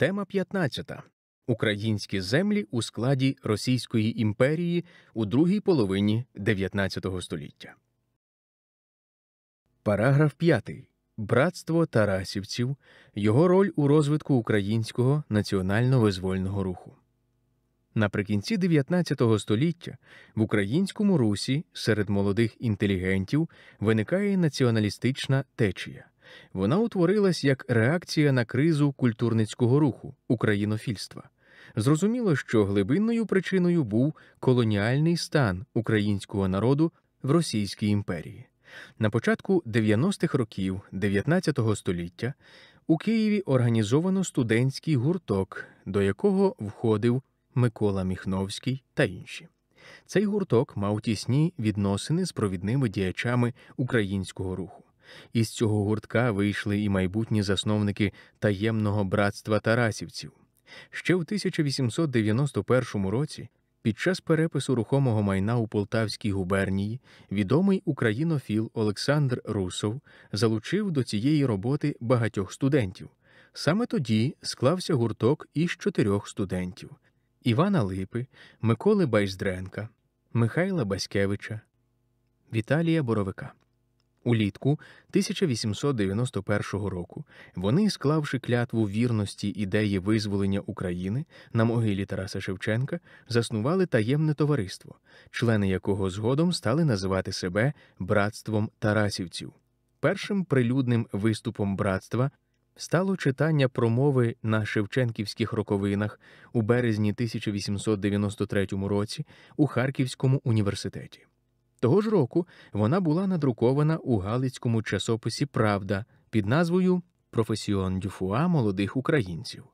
Тема 15. Українські землі у складі Російської імперії у другій половині 19 століття. Параграф 5. Братство Тарасівців. Його роль у розвитку українського національно визвольного руху. Наприкінці ХІХ століття в українському русі серед молодих інтелігентів виникає націоналістична течія. Вона утворилась як реакція на кризу культурницького руху українофільства. Зрозуміло, що глибинною причиною був колоніальний стан українського народу в Російській імперії. На початку 90-х років 19 століття у Києві організовано студентський гурток, до якого входив Микола Міхновський та інші. Цей гурток мав тісні відносини з провідними діячами українського руху. Із цього гуртка вийшли і майбутні засновники таємного братства Тарасівців. Ще в 1891 році, під час перепису рухомого майна у Полтавській губернії, відомий українофіл Олександр Русов залучив до цієї роботи багатьох студентів. Саме тоді склався гурток із чотирьох студентів: Івана Липи, Миколи Байздренка, Михайла Баськевича, Віталія Боровика. Улітку 1891 року вони, склавши клятву вірності ідеї визволення України на могилі Тараса Шевченка, заснували таємне товариство, члени якого згодом стали називати себе братством Тарасівців. Першим прилюдним виступом братства стало читання промови на Шевченківських роковинах у березні 1893 році у Харківському університеті. Того ж року вона була надрукована у Галицькому часописі Правда під назвою Професіон дюфуа молодих українців.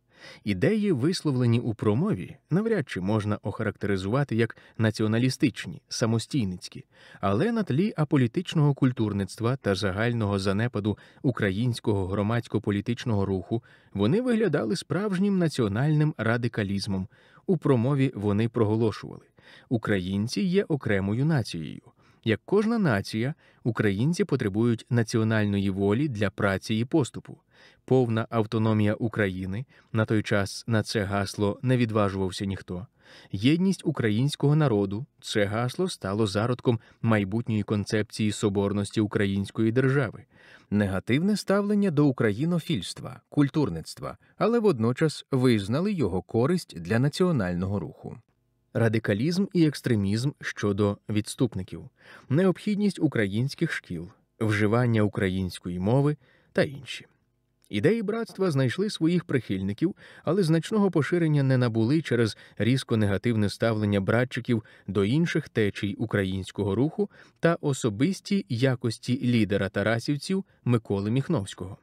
Ідеї, висловлені у промові, навряд чи можна охарактеризувати як націоналістичні, самостійницькі, але на тлі аполітичного культурництва та загального занепаду українського громадсько-політичного руху вони виглядали справжнім національним радикалізмом. У промові вони проголошували: Українці є окремою нацією. Як кожна нація, українці потребують національної волі для праці і поступу. Повна автономія України на той час на це гасло не відважувався ніхто. Єдність українського народу це гасло стало зародком майбутньої концепції соборності української держави, негативне ставлення до українофільства, культурництва, але водночас визнали його користь для національного руху радикалізм і екстремізм щодо відступників, необхідність українських шкіл, вживання української мови та інші. Ідеї братства знайшли своїх прихильників, але значного поширення не набули через різко негативне ставлення братчиків до інших течій українського руху та особисті якості лідера тарасівців Миколи Міхновського.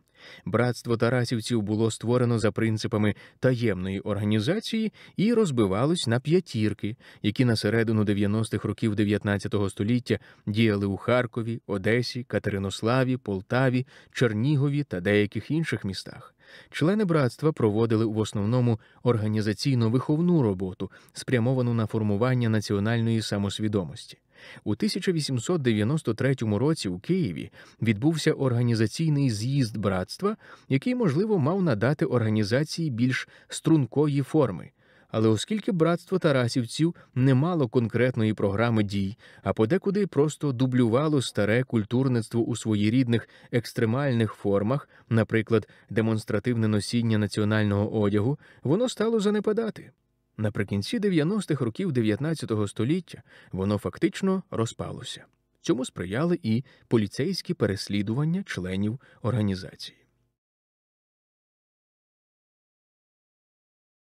Братство Тарасівців було створено за принципами таємної організації і розбивалось на п'ятірки, які на середину 90-х років 19 століття діяли у Харкові, Одесі, Катеринославі, Полтаві, Чернігові та деяких інших містах. Члени братства проводили в основному організаційно виховну роботу, спрямовану на формування національної самосвідомості. У 1893 році у Києві відбувся організаційний з'їзд братства, який, можливо, мав надати організації більш стрункої форми. Але оскільки братство тарасівців не мало конкретної програми дій, а подекуди просто дублювало старе культурництво у своєрідних екстремальних формах, наприклад, демонстративне носіння національного одягу, воно стало занепадати. Наприкінці 90-х років 19 століття воно фактично розпалося. Цьому сприяли і поліцейські переслідування членів організації.